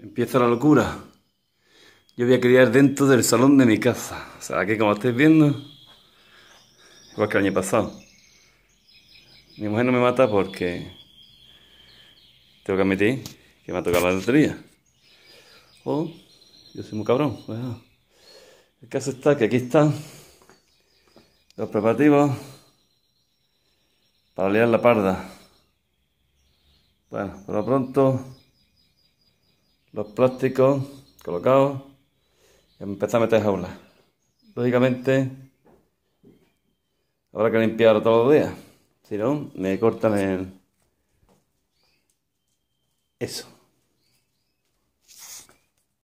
Empieza la locura. Yo voy a criar dentro del salón de mi casa. O sea, aquí como estáis viendo, igual que el año pasado. Mi mujer no me mata porque tengo que admitir que me ha tocado la lotería. O yo soy muy cabrón. Bueno, el caso está que aquí están los preparativos para liar la parda. Bueno, por lo pronto los plásticos colocados y a meter jaulas. Lógicamente, habrá que limpiarlo todos los días, si no, me cortan el... eso.